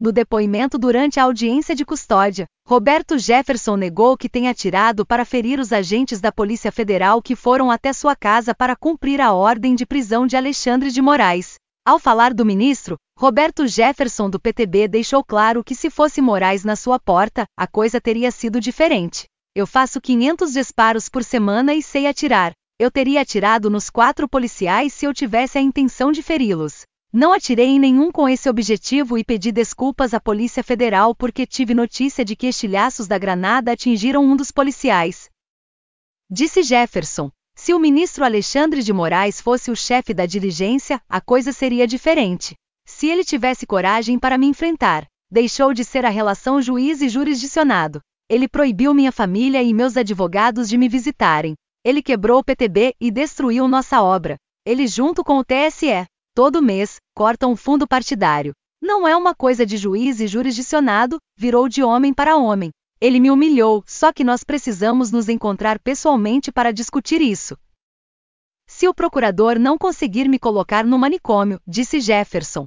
No depoimento durante a audiência de custódia, Roberto Jefferson negou que tenha atirado para ferir os agentes da Polícia Federal que foram até sua casa para cumprir a ordem de prisão de Alexandre de Moraes. Ao falar do ministro, Roberto Jefferson do PTB deixou claro que se fosse Moraes na sua porta, a coisa teria sido diferente. Eu faço 500 disparos por semana e sei atirar. Eu teria atirado nos quatro policiais se eu tivesse a intenção de feri-los. Não atirei em nenhum com esse objetivo e pedi desculpas à Polícia Federal porque tive notícia de que estilhaços da granada atingiram um dos policiais. Disse Jefferson: se o ministro Alexandre de Moraes fosse o chefe da diligência, a coisa seria diferente. Se ele tivesse coragem para me enfrentar, deixou de ser a relação juiz e jurisdicionado. Ele proibiu minha família e meus advogados de me visitarem. Ele quebrou o PTB e destruiu nossa obra. Ele, junto com o TSE, Todo mês, corta um fundo partidário. Não é uma coisa de juiz e jurisdicionado, virou de homem para homem. Ele me humilhou, só que nós precisamos nos encontrar pessoalmente para discutir isso. Se o procurador não conseguir me colocar no manicômio, disse Jefferson.